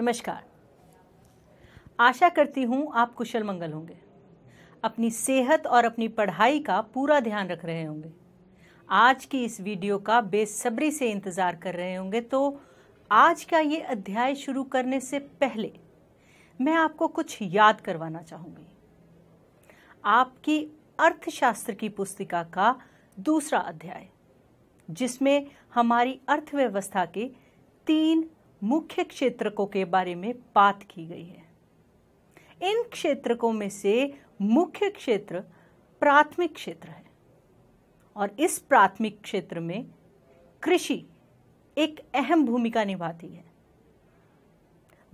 नमस्कार आशा करती हूँ आप कुशल मंगल होंगे अपनी सेहत और अपनी पढ़ाई का पूरा ध्यान रख रहे होंगे आज की इस वीडियो का बेसब्री से इंतज़ार कर रहे होंगे तो आज का ये अध्याय शुरू करने से पहले मैं आपको कुछ याद करवाना चाहूँगी आपकी अर्थशास्त्र की पुस्तिका का दूसरा अध्याय जिसमें हमारी अर्थव्यवस्था के तीन मुख्य क्षेत्रकों के बारे में बात की गई है इन क्षेत्रकों में से मुख्य क्षेत्र प्राथमिक क्षेत्र है और इस प्राथमिक क्षेत्र में कृषि एक अहम भूमिका निभाती है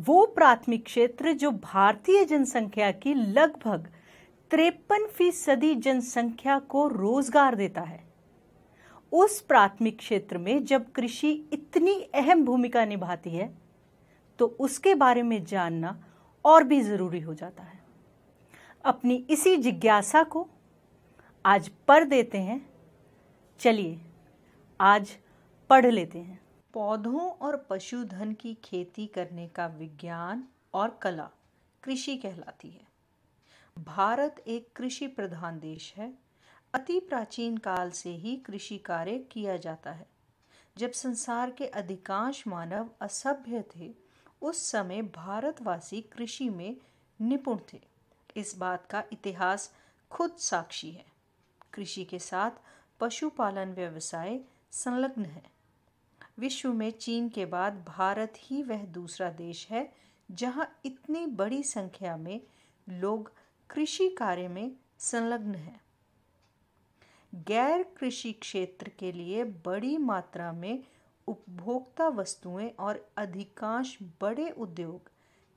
वो प्राथमिक क्षेत्र जो भारतीय जनसंख्या की लगभग तिरपन फीसदी जनसंख्या को रोजगार देता है उस प्राथमिक क्षेत्र में जब कृषि इतनी अहम भूमिका निभाती है तो उसके बारे में जानना और भी ज़रूरी हो जाता है अपनी इसी जिज्ञासा को आज पढ़ देते हैं चलिए आज पढ़ लेते हैं पौधों और पशुधन की खेती करने का विज्ञान और कला कृषि कहलाती है भारत एक कृषि प्रधान देश है अति प्राचीन काल से ही कृषि कार्य किया जाता है जब संसार के अधिकांश मानव असभ्य थे उस समय भारतवासी कृषि में निपुण थे इस बात का इतिहास खुद साक्षी है कृषि के साथ पशुपालन व्यवसाय संलग्न है विश्व में चीन के बाद भारत ही वह दूसरा देश है जहां इतनी बड़ी संख्या में लोग कृषि कार्य में संलग्न हैं गैर कृषि क्षेत्र के लिए बड़ी मात्रा में उपभोक्ता वस्तुएं और अधिकांश बड़े उद्योग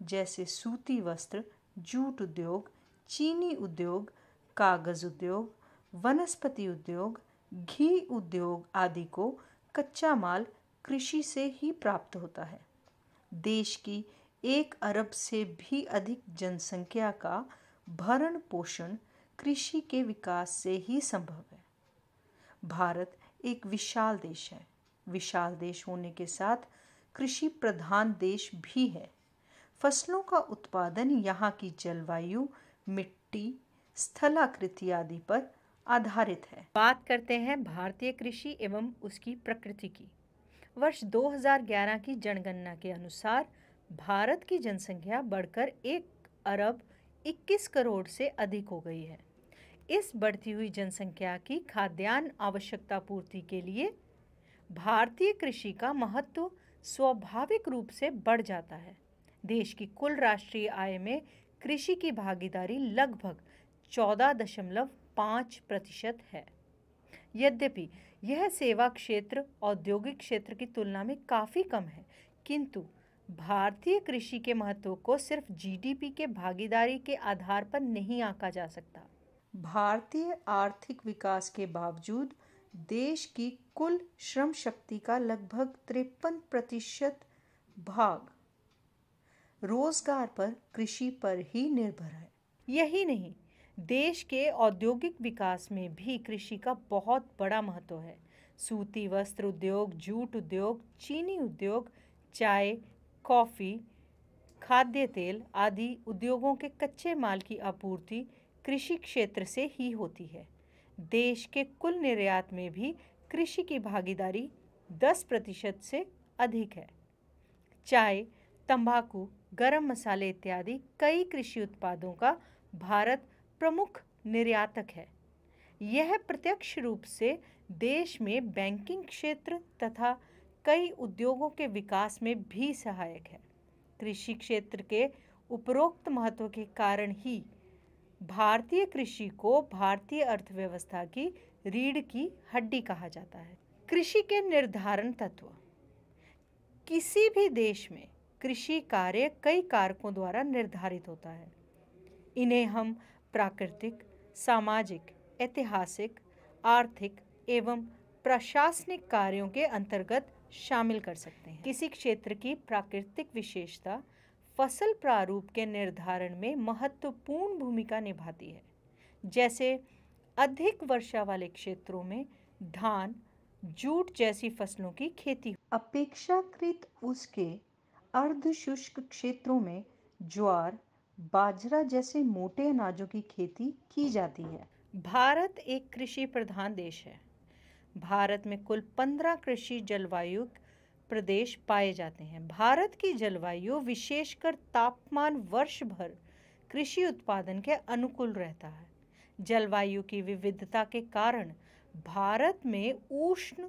जैसे सूती वस्त्र जूट उद्योग चीनी उद्योग कागज उद्योग वनस्पति उद्योग घी उद्योग आदि को कच्चा माल कृषि से ही प्राप्त होता है देश की एक अरब से भी अधिक जनसंख्या का भरण पोषण कृषि के विकास से ही संभव है भारत एक विशाल देश है विशाल देश होने के साथ कृषि प्रधान देश भी है फसलों का उत्पादन यहाँ की जलवायु मिट्टी स्थलाकृति आदि पर आधारित है बात करते हैं भारतीय कृषि एवं उसकी प्रकृति की वर्ष 2011 की जनगणना के अनुसार भारत की जनसंख्या बढ़कर एक अरब 21 करोड़ से अधिक हो गई है इस बढ़ती हुई जनसंख्या की खाद्यान्न आवश्यकता पूर्ति के लिए भारतीय कृषि का महत्व स्वाभाविक रूप से बढ़ जाता है देश की कुल राष्ट्रीय आय में कृषि की भागीदारी लगभग चौदह दशमलव पाँच प्रतिशत है यद्यपि यह सेवा क्षेत्र औद्योगिक क्षेत्र की तुलना में काफ़ी कम है किंतु भारतीय कृषि के महत्व को सिर्फ जीडीपी के भागीदारी के आधार पर नहीं आंका जा सकता भारतीय आर्थिक विकास के बावजूद देश की कुल श्रम शक्ति का लगभग तिरपन प्रतिशत भाग रोजगार पर कृषि पर ही निर्भर है यही नहीं देश के औद्योगिक विकास में भी कृषि का बहुत बड़ा महत्व है सूती वस्त्र उद्योग जूट उद्योग चीनी उद्योग चाय कॉफ़ी खाद्य तेल आदि उद्योगों के कच्चे माल की आपूर्ति कृषि क्षेत्र से ही होती है देश के कुल निर्यात में भी कृषि की भागीदारी 10 प्रतिशत से अधिक है चाय तंबाकू, गरम मसाले इत्यादि कई कृषि उत्पादों का भारत प्रमुख निर्यातक है यह प्रत्यक्ष रूप से देश में बैंकिंग क्षेत्र तथा कई उद्योगों के विकास में भी सहायक है कृषि क्षेत्र के उपरोक्त महत्व के कारण ही भारतीय कृषि को भारतीय अर्थव्यवस्था की रीढ़ की हड्डी कहा जाता है कृषि के निर्धारण तत्व किसी भी देश में कृषि कार्य कई कारकों द्वारा निर्धारित होता है इन्हें हम प्राकृतिक सामाजिक ऐतिहासिक आर्थिक एवं प्रशासनिक कार्यों के अंतर्गत शामिल कर सकते हैं किसी क्षेत्र की प्राकृतिक विशेषता फसल प्रारूप के निर्धारण में महत्वपूर्ण भूमिका निभाती है जैसे अधिक वर्षा वाले क्षेत्रों में धान जूट जैसी फसलों की खेती अपेक्षाकृत उसके अर्धशुष्क क्षेत्रों में ज्वार बाजरा जैसे मोटे अनाजों की खेती की जाती है भारत एक कृषि प्रधान देश है भारत में कुल पंद्रह कृषि जलवायु प्रदेश पाए जाते हैं भारत की जलवायु विशेषकर तापमान वर्ष भर कृषि उत्पादन के अनुकूल रहता है जलवायु की विविधता के कारण भारत में उष्ण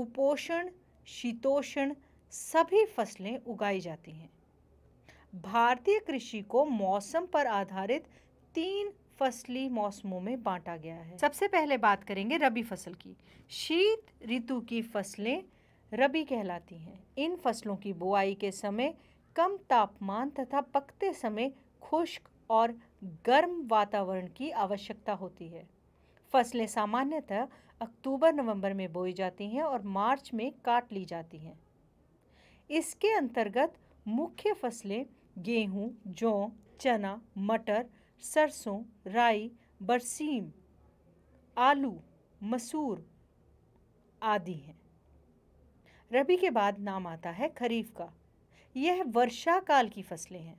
उपोषण शीतोषण सभी फसलें उगाई जाती हैं भारतीय कृषि को मौसम पर आधारित तीन फसली मौसमों में बांटा गया है सबसे पहले बात करेंगे रबी फसल की शीत ऋतु की फसलें रबी कहलाती हैं इन फसलों की बुआई के समय कम तापमान तथा पकते समय खुश्क और गर्म वातावरण की आवश्यकता होती है फसलें सामान्यतः अक्टूबर नवंबर में बोई जाती हैं और मार्च में काट ली जाती हैं इसके अंतर्गत मुख्य फसलें गेहूं, जौ चना मटर सरसों राई बरसीम आलू मसूर आदि हैं रबी के बाद नाम आता है खरीफ का यह वर्षा काल की फसलें हैं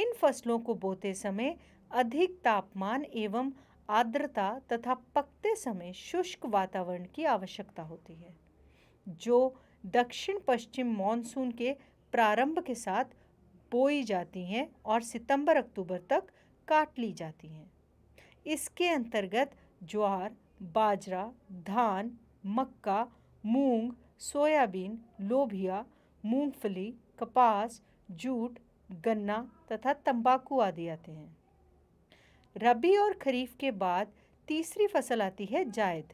इन फसलों को बोते समय अधिक तापमान एवं आर्द्रता तथा पकते समय शुष्क वातावरण की आवश्यकता होती है जो दक्षिण पश्चिम मानसून के प्रारंभ के साथ बोई जाती हैं और सितंबर अक्टूबर तक काट ली जाती हैं इसके अंतर्गत ज्वार बाजरा धान मक्का मूंग सोयाबीन लोभिया मूंगफली कपास जूट गन्ना तथा तंबाकू आदि आते हैं रबी और खरीफ के बाद तीसरी फसल आती है जायद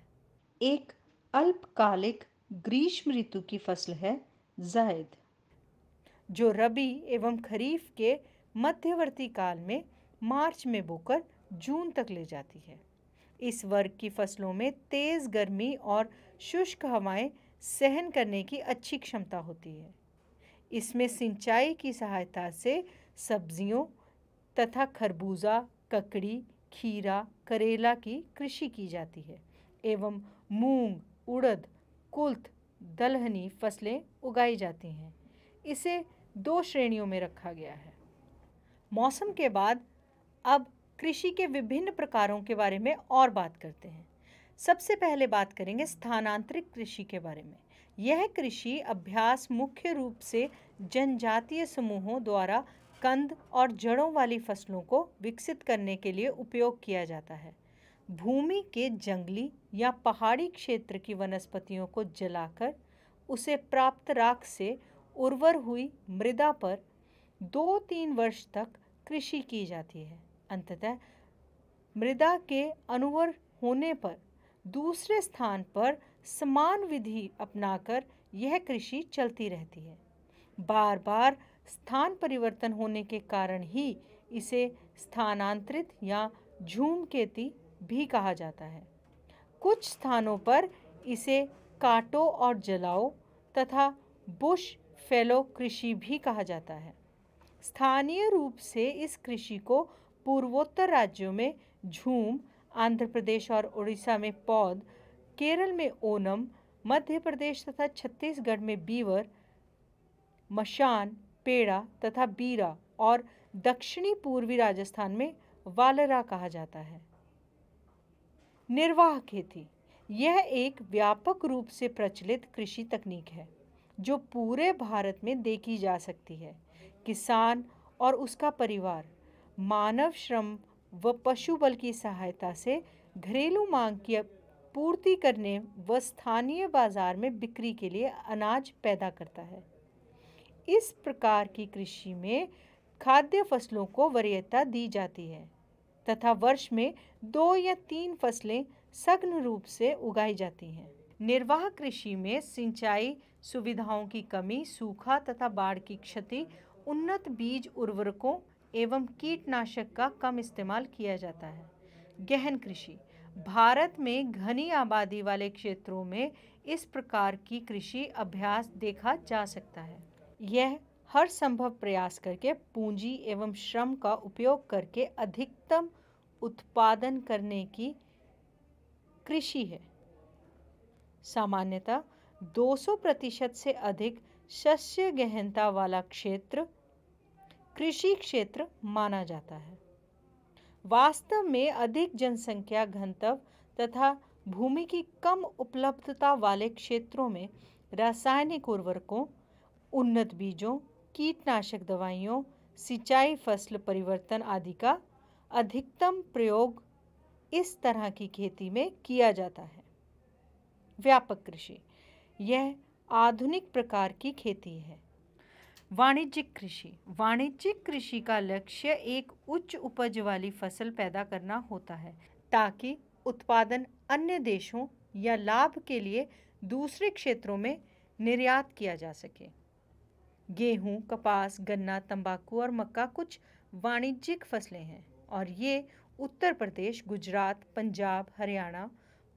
एक अल्पकालिक ग्रीष्म ऋतु की फसल है जायद जो रबी एवं खरीफ के मध्यवर्ती काल में मार्च में बोकर जून तक ले जाती है इस वर्ग की फसलों में तेज़ गर्मी और शुष्क हवाएं सहन करने की अच्छी क्षमता होती है इसमें सिंचाई की सहायता से सब्जियों तथा खरबूजा ककड़ी खीरा करेला की कृषि की जाती है एवं मूंग उड़द कुल्थ दलहनी फसलें उगाई जाती हैं इसे दो श्रेणियों में रखा गया है मौसम के बाद अब कृषि के विभिन्न प्रकारों के बारे में और बात करते हैं सबसे पहले बात करेंगे स्थानांतरित कृषि के बारे में यह कृषि अभ्यास मुख्य रूप से जनजातीय समूहों द्वारा कंद और जड़ों वाली फसलों को विकसित करने के लिए उपयोग किया जाता है भूमि के जंगली या पहाड़ी क्षेत्र की वनस्पतियों को जलाकर उसे प्राप्त राख से उर्वर हुई मृदा पर दो तीन वर्ष तक कृषि की जाती है अंततः मृदा के अनुवर होने पर दूसरे स्थान पर समान विधि अपनाकर यह कृषि चलती रहती है बार बार स्थान परिवर्तन होने के कारण ही इसे स्थानांतरित या झूम खेती भी कहा जाता है कुछ स्थानों पर इसे काटो और जलाओ तथा बुश फेलो कृषि भी कहा जाता है स्थानीय रूप से इस कृषि को पूर्वोत्तर राज्यों में झूम आंध्र प्रदेश और उड़ीसा में पौध केरल में ओनम मध्य प्रदेश तथा छत्तीसगढ़ में बीवर मशान पेड़ा तथा बीरा और दक्षिणी पूर्वी राजस्थान में वालरा कहा जाता है निर्वाह खेती यह एक व्यापक रूप से प्रचलित कृषि तकनीक है जो पूरे भारत में देखी जा सकती है किसान और उसका परिवार मानव श्रम व पशु बल की सहायता से घरेलू मांग की पूर्ति करने व स्थानीय बाजार में बिक्री के लिए अनाज पैदा करता है इस प्रकार की कृषि में खाद्य फसलों को वरीयता दी जाती है तथा वर्ष में दो या तीन फसलें सघन रूप से उगाई जाती हैं निर्वाह कृषि में सिंचाई सुविधाओं की कमी सूखा तथा बाढ़ की क्षति उन्नत बीज उर्वरकों एवं कीटनाशक का कम इस्तेमाल किया जाता है गहन कृषि भारत में घनी आबादी वाले क्षेत्रों में इस प्रकार की कृषि अभ्यास देखा जा सकता है यह हर संभव प्रयास करके पूंजी एवं श्रम का उपयोग करके अधिकतम उत्पादन करने की कृषि है सामान्यतः 200 प्रतिशत से अधिक शस्य गहनता वाला क्षेत्र कृषि क्षेत्र माना जाता है वास्तव में अधिक जनसंख्या घनत्व तथा भूमि की कम उपलब्धता वाले क्षेत्रों में रासायनिक उर्वरकों उन्नत बीजों कीटनाशक दवाइयों सिंचाई फसल परिवर्तन आदि का अधिकतम प्रयोग इस तरह की खेती में किया जाता है व्यापक कृषि यह आधुनिक प्रकार की खेती है वाणिज्यिक कृषि वाणिज्यिक कृषि का लक्ष्य एक उच्च उपज वाली फसल पैदा करना होता है ताकि उत्पादन अन्य देशों या लाभ के लिए दूसरे क्षेत्रों में निर्यात किया जा सके गेहूं, कपास गन्ना तंबाकू और मक्का कुछ वाणिज्यिक फसलें हैं और ये उत्तर प्रदेश गुजरात पंजाब हरियाणा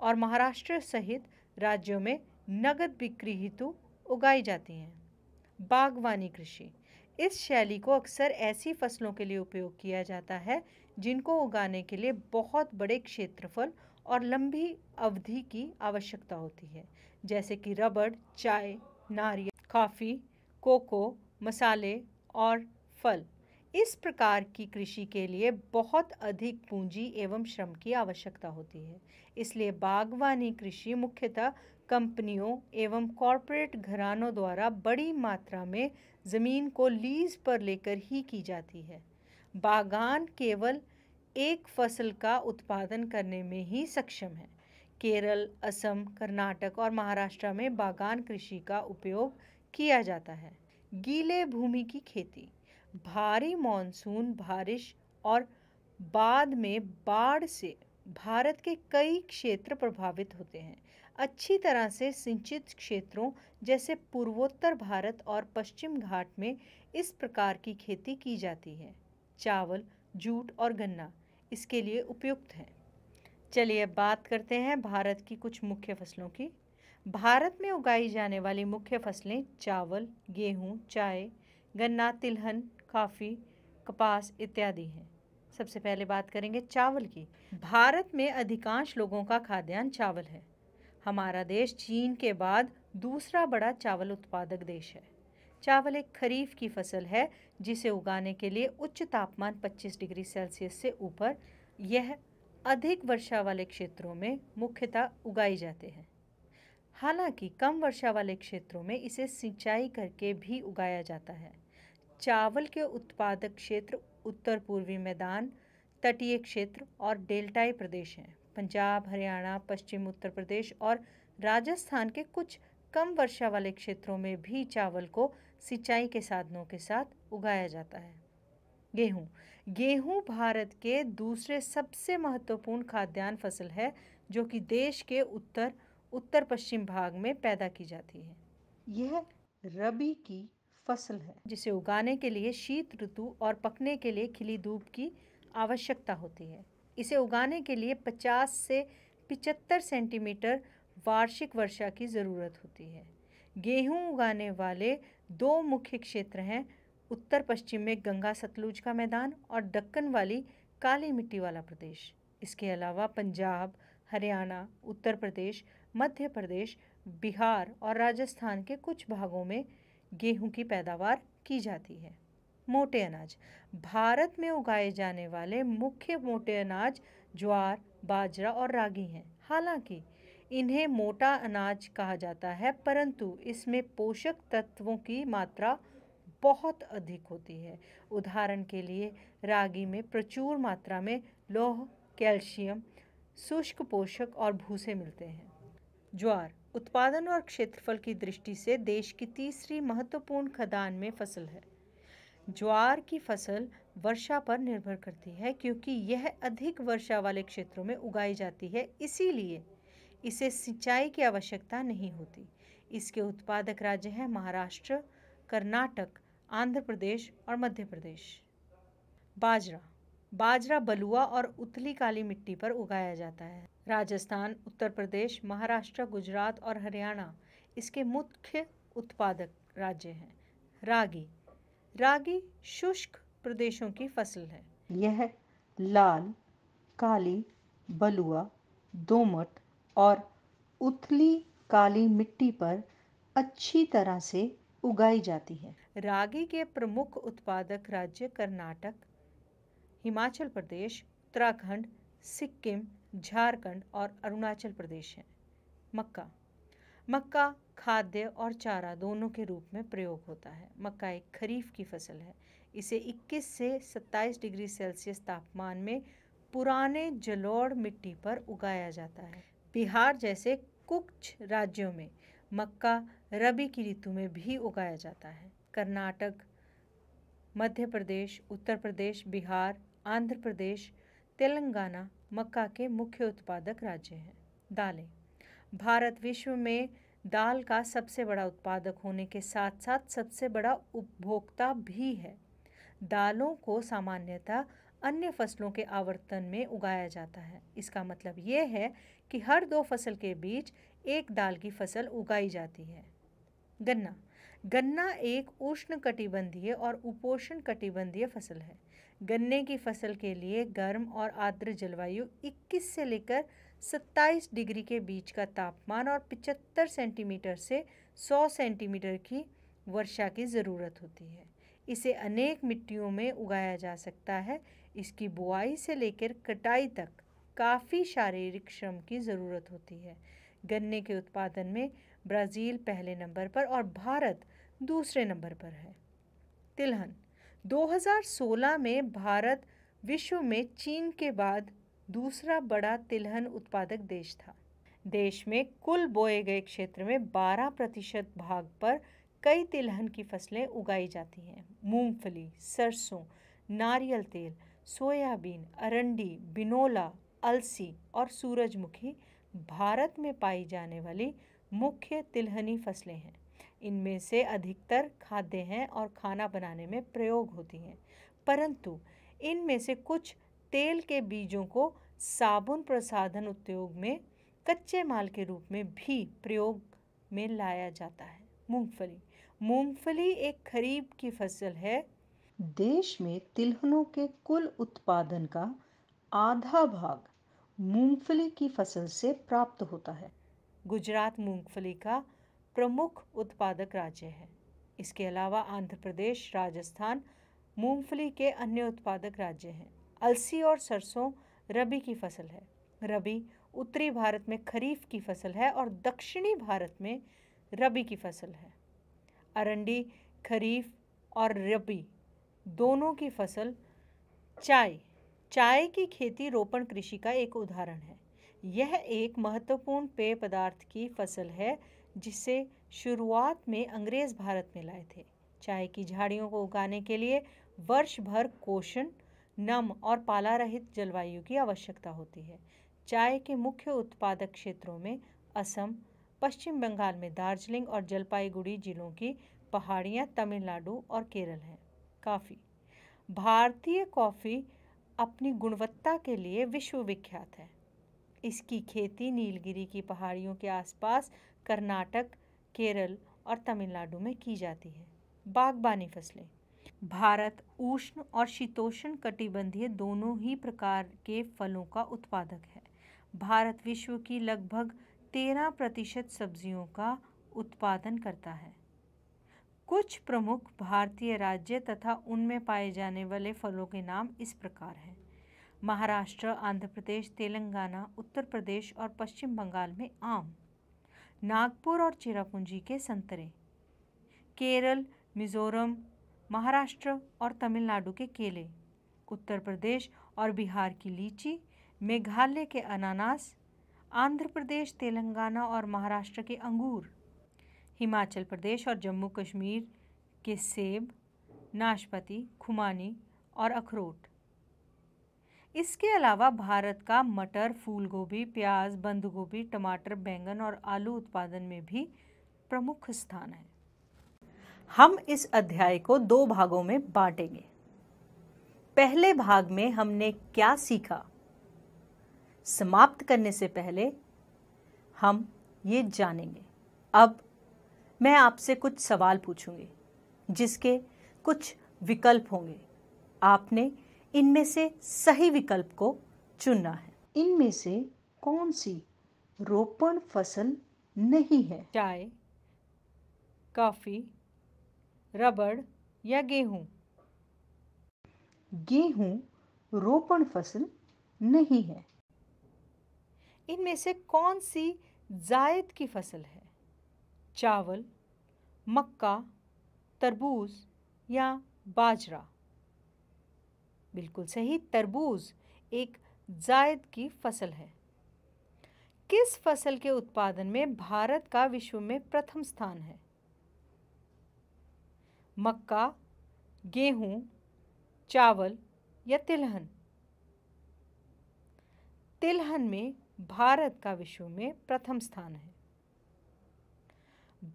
और महाराष्ट्र सहित राज्यों में नगद बिक्री हेतु उगाई जाती हैं बागवानी कृषि इस शैली को अक्सर ऐसी फसलों के लिए उपयोग किया जाता है जिनको उगाने के लिए बहुत बड़े क्षेत्रफल और लंबी अवधि की आवश्यकता होती है जैसे कि रबड़ चाय नारियल कॉफी कोको मसाले और फल इस प्रकार की कृषि के लिए बहुत अधिक पूंजी एवं श्रम की आवश्यकता होती है इसलिए बागवानी कृषि मुख्यतः कंपनियों एवं कॉरपोरेट घरानों द्वारा बड़ी मात्रा में ज़मीन को लीज पर लेकर ही की जाती है बागान केवल एक फसल का उत्पादन करने में ही सक्षम है केरल असम कर्नाटक और महाराष्ट्र में बागान कृषि का उपयोग किया जाता है गीले भूमि की खेती भारी मानसून बारिश और बाद में बाढ़ से भारत के कई क्षेत्र प्रभावित होते हैं अच्छी तरह से सिंचित क्षेत्रों जैसे पूर्वोत्तर भारत और पश्चिम घाट में इस प्रकार की खेती की जाती है चावल जूट और गन्ना इसके लिए उपयुक्त हैं चलिए अब बात करते हैं भारत की कुछ मुख्य फसलों की भारत में उगाई जाने वाली मुख्य फसलें चावल गेहूं, चाय गन्ना तिलहन काफ़ी कपास इत्यादि हैं सबसे पहले बात करेंगे चावल की भारत में अधिकांश लोगों का खाद्यान्न चावल है हमारा देश चीन के बाद दूसरा बड़ा चावल उत्पादक देश है चावल एक खरीफ की फसल है जिसे उगाने के लिए उच्च तापमान 25 डिग्री सेल्सियस से ऊपर यह अधिक वर्षा वाले क्षेत्रों में मुख्यतः उगाए जाते हैं हालांकि कम वर्षा वाले क्षेत्रों में इसे सिंचाई करके भी उगाया जाता है चावल के उत्पादक क्षेत्र उत्तर पूर्वी मैदान तटीय क्षेत्र और डेल्टाई प्रदेश हैं पंजाब हरियाणा पश्चिम उत्तर प्रदेश और राजस्थान के कुछ कम वर्षा वाले क्षेत्रों में भी चावल को सिंचाई के साधनों के साथ उगाया जाता है गेहूँ गेहूँ भारत के दूसरे सबसे महत्वपूर्ण खाद्यान्न फसल है जो कि देश के उत्तर उत्तर पश्चिम भाग में पैदा की जाती है यह रबी की फसल है जिसे उगाने के लिए शीत ऋतु और पकने के लिए खिली धूप की आवश्यकता होती है इसे उगाने के लिए 50 से 75 सेंटीमीटर वार्षिक वर्षा की ज़रूरत होती है गेहूं उगाने वाले दो मुख्य क्षेत्र हैं उत्तर पश्चिम में गंगा सतलुज का मैदान और दक्कन वाली काली मिट्टी वाला प्रदेश इसके अलावा पंजाब हरियाणा उत्तर प्रदेश मध्य प्रदेश बिहार और राजस्थान के कुछ भागों में गेहूं की पैदावार की जाती है मोटे अनाज भारत में उगाए जाने वाले मुख्य मोटे अनाज ज्वार बाजरा और रागी हैं हालांकि इन्हें मोटा अनाज कहा जाता है परंतु इसमें पोषक तत्वों की मात्रा बहुत अधिक होती है उदाहरण के लिए रागी में प्रचुर मात्रा में लोह कैल्शियम शुष्क पोषक और भूसे मिलते हैं ज्वार उत्पादन और क्षेत्रफल की दृष्टि से देश की तीसरी महत्वपूर्ण खदान में फसल है ज्वार की फसल वर्षा पर निर्भर करती है क्योंकि यह अधिक वर्षा वाले क्षेत्रों में उगाई जाती है इसीलिए इसे सिंचाई की आवश्यकता नहीं होती इसके उत्पादक राज्य हैं महाराष्ट्र कर्नाटक आंध्र प्रदेश और मध्य प्रदेश बाजरा बाजरा बलुआ और उतली काली मिट्टी पर उगाया जाता है राजस्थान उत्तर प्रदेश महाराष्ट्र गुजरात और हरियाणा इसके मुख्य उत्पादक राज्य हैं रागी रागी शुष्क प्रदेशों की फसल है यह लाल काली बलुआ दोमट और उथली काली मिट्टी पर अच्छी तरह से उगाई जाती है रागी के प्रमुख उत्पादक राज्य कर्नाटक हिमाचल प्रदेश उत्तराखंड सिक्किम झारखंड और अरुणाचल प्रदेश हैं मक्का मक्का खाद्य और चारा दोनों के रूप में प्रयोग होता है मक्का एक खरीफ की फसल है इसे 21 से 27 डिग्री सेल्सियस तापमान में पुराने जलोड़ मिट्टी पर उगाया जाता है बिहार जैसे कुछ राज्यों में मक्का रबी की ऋतु में भी उगाया जाता है कर्नाटक मध्य प्रदेश उत्तर प्रदेश बिहार आंध्र प्रदेश तेलंगाना मक्का के मुख्य उत्पादक राज्य हैं दालें भारत विश्व में दाल का सबसे बड़ा उत्पादक होने के साथ साथ सबसे बड़ा उपभोक्ता भी है दालों को सामान्यतः अन्य फसलों के आवर्तन में उगाया जाता है इसका मतलब ये है कि हर दो फसल के बीच एक दाल की फसल उगाई जाती है गन्ना गन्ना एक उष्ण कटिबंधीय और उपोषण कटिबंधीय फसल है गन्ने की फसल के लिए गर्म और आर्द्र जलवायु 21 से लेकर सत्ताईस डिग्री के बीच का तापमान और पिचहत्तर सेंटीमीटर से सौ सेंटीमीटर की वर्षा की ज़रूरत होती है इसे अनेक मिट्टियों में उगाया जा सकता है इसकी बुआई से लेकर कटाई तक काफ़ी शारीरिक श्रम की ज़रूरत होती है गन्ने के उत्पादन में ब्राज़ील पहले नंबर पर और भारत दूसरे नंबर पर है तिलहन 2016 में भारत विश्व में चीन के बाद दूसरा बड़ा तिलहन उत्पादक देश था देश में कुल बोए गए क्षेत्र में 12 प्रतिशत भाग पर कई तिलहन की फसलें उगाई जाती हैं मूंगफली सरसों नारियल तेल सोयाबीन अरंडी बिनोला अलसी और सूरजमुखी भारत में पाई जाने वाली मुख्य तिलहनी फसलें हैं इनमें से अधिकतर खाद्य हैं और खाना बनाने में प्रयोग होती हैं परंतु इनमें से कुछ तेल के बीजों को साबुन प्रसाधन उद्योग में कच्चे माल के रूप में भी प्रयोग में लाया जाता है मूंगफली मूंगफली एक खरीफ की फसल है देश में तिलहनों के कुल उत्पादन का आधा भाग मूंगफली की फसल से प्राप्त होता है गुजरात मूंगफली का प्रमुख उत्पादक राज्य है इसके अलावा आंध्र प्रदेश राजस्थान मूंगफली के अन्य उत्पादक राज्य हैं अलसी और सरसों रबी की फसल है रबी उत्तरी भारत में खरीफ की फसल है और दक्षिणी भारत में रबी की फसल है अरंडी खरीफ और रबी दोनों की फसल चाय चाय की खेती रोपण कृषि का एक उदाहरण है यह एक महत्वपूर्ण पेय पदार्थ की फसल है जिसे शुरुआत में अंग्रेज़ भारत में लाए थे चाय की झाड़ियों को उगाने के लिए वर्ष भर कोशन नम और पाला रहित जलवायु की आवश्यकता होती है चाय के मुख्य उत्पादक क्षेत्रों में असम पश्चिम बंगाल में दार्जिलिंग और जलपाईगुड़ी जिलों की पहाड़ियाँ तमिलनाडु और केरल हैं काफ़ी भारतीय कॉफ़ी अपनी गुणवत्ता के लिए विश्वविख्यात है इसकी खेती नीलगिरी की पहाड़ियों के आसपास कर्नाटक केरल और तमिलनाडु में की जाती है बागबानी फसलें भारत उष्ण और शीतोष्ण कटिबंधीय दोनों ही प्रकार के फलों का उत्पादक है भारत विश्व की लगभग तेरह प्रतिशत सब्जियों का उत्पादन करता है कुछ प्रमुख भारतीय राज्य तथा उनमें पाए जाने वाले फलों के नाम इस प्रकार हैं महाराष्ट्र आंध्र प्रदेश तेलंगाना उत्तर प्रदेश और पश्चिम बंगाल में आम नागपुर और चिरापूंजी के संतरे केरल मिज़ोरम महाराष्ट्र और तमिलनाडु के केले उत्तर प्रदेश और बिहार की लीची मेघालय के अनानास आंध्र प्रदेश तेलंगाना और महाराष्ट्र के अंगूर हिमाचल प्रदेश और जम्मू कश्मीर के सेब नाशपति खुमानी और अखरोट इसके अलावा भारत का मटर फूलगोभी प्याज बंद गोभी टमाटर बैंगन और आलू उत्पादन में भी प्रमुख स्थान है हम इस अध्याय को दो भागों में बांटेंगे पहले भाग में हमने क्या सीखा समाप्त करने से पहले हम ये जानेंगे अब मैं आपसे कुछ सवाल पूछूंगी जिसके कुछ विकल्प होंगे आपने इनमें से सही विकल्प को चुनना है इनमें से कौन सी रोपण फसल नहीं है चाय काफ़ी रबड़ या गेहूं गेहूं रोपण फसल नहीं है इनमें से कौन सी जायद की फसल है चावल मक्का तरबूज या बाजरा बिल्कुल सही तरबूज एक जायद की फसल है किस फसल के उत्पादन में भारत का विश्व में प्रथम स्थान है मक्का गेहूँ चावल या तिलहन तिलहन में भारत का विश्व में प्रथम स्थान है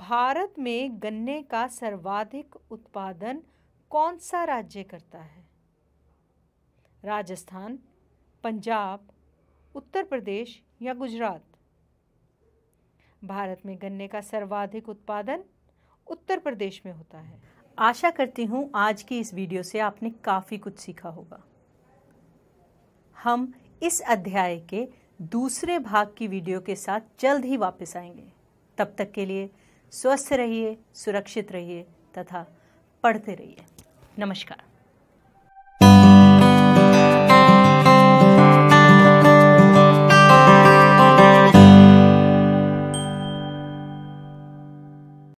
भारत में गन्ने का सर्वाधिक उत्पादन कौन सा राज्य करता है राजस्थान पंजाब उत्तर प्रदेश या गुजरात भारत में गन्ने का सर्वाधिक उत्पादन उत्तर प्रदेश में होता है आशा करती हूँ आज की इस वीडियो से आपने काफ़ी कुछ सीखा होगा हम इस अध्याय के दूसरे भाग की वीडियो के साथ जल्द ही वापस आएंगे तब तक के लिए स्वस्थ रहिए सुरक्षित रहिए तथा पढ़ते रहिए नमस्कार